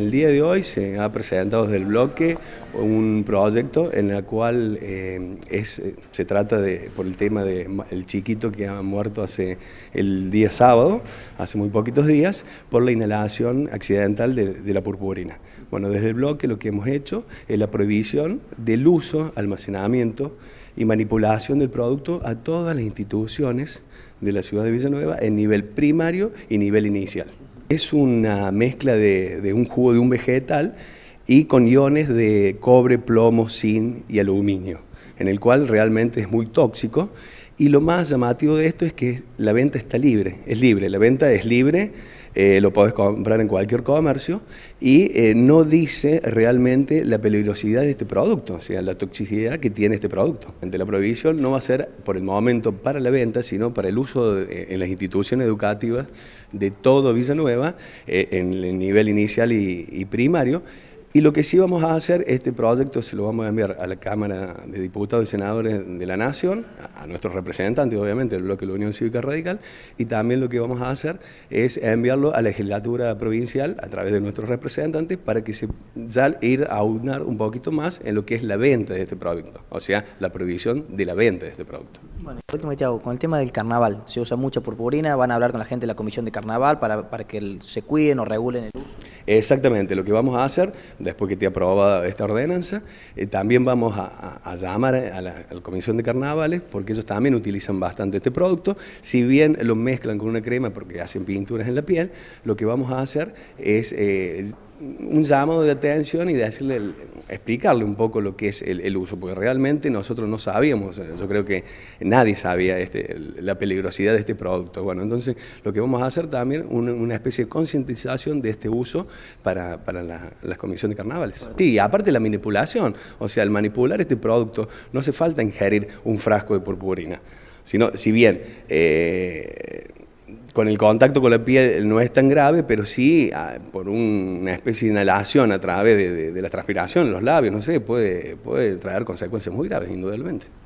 El día de hoy se ha presentado desde el bloque un proyecto en el cual eh, eh, se trata de, por el tema del chiquito que ha muerto hace el día sábado, hace muy poquitos días, por la inhalación accidental de, de la purpurina. Bueno, desde el bloque lo que hemos hecho es la prohibición del uso, almacenamiento y manipulación del producto a todas las instituciones de la ciudad de Villanueva en nivel primario y nivel inicial. Es una mezcla de, un jugo de un vegetal y con iones de cobre, plomo, zinc y aluminio, en el cual realmente es muy tóxico y lo más llamativo de esto es que la venta está libre, es libre, la venta es libre, eh, lo podés comprar en cualquier comercio y eh, no dice realmente la peligrosidad de este producto, o sea, la toxicidad que tiene este producto. La prohibición no va a ser por el momento para la venta, sino para el uso en las instituciones educativas de todo Villanueva, eh, en el nivel inicial y primario. Y lo que sí vamos a hacer, este proyecto se lo vamos a enviar a la Cámara de Diputados y Senadores de la Nación, a nuestros representantes, obviamente, el bloque de la Unión Cívica Radical, y también lo que vamos a hacer es enviarlo a la legislatura provincial a través de nuestros representantes para que se ya ir a aunar un poquito más en lo que es la venta de este producto, o sea, la prohibición de la venta de este producto. Bueno, último Tiago, con el tema del carnaval, se usa mucha purpurina, van a hablar con la gente de la Comisión de Carnaval para, para que se cuiden o regulen el uso. Exactamente, lo que vamos a hacer, después que te aprobada esta ordenanza, eh, también vamos a, llamar a la, Comisión de Carnavales, porque ellos también utilizan bastante este producto, si bien lo mezclan con una crema porque hacen pinturas en la piel, lo que vamos a hacer es... Eh, un llamado de atención y decirle explicarle un poco lo que es el, uso, porque realmente nosotros no sabíamos, eh, yo creo que nadie sabía este, la peligrosidad de este producto. Bueno, entonces lo que vamos a hacer también una, una especie de concientización de este uso para, las comisiones de carnavales. Sí, aparte la manipulación, o sea, al manipular este producto no hace falta ingerir un frasco de purpurina. Sino, si bien eh, con el contacto con la piel no es tan grave, pero sí ah, por una especie de inhalación a través de, la transpiración en los labios, no sé, puede, puede traer consecuencias muy graves, indudablemente.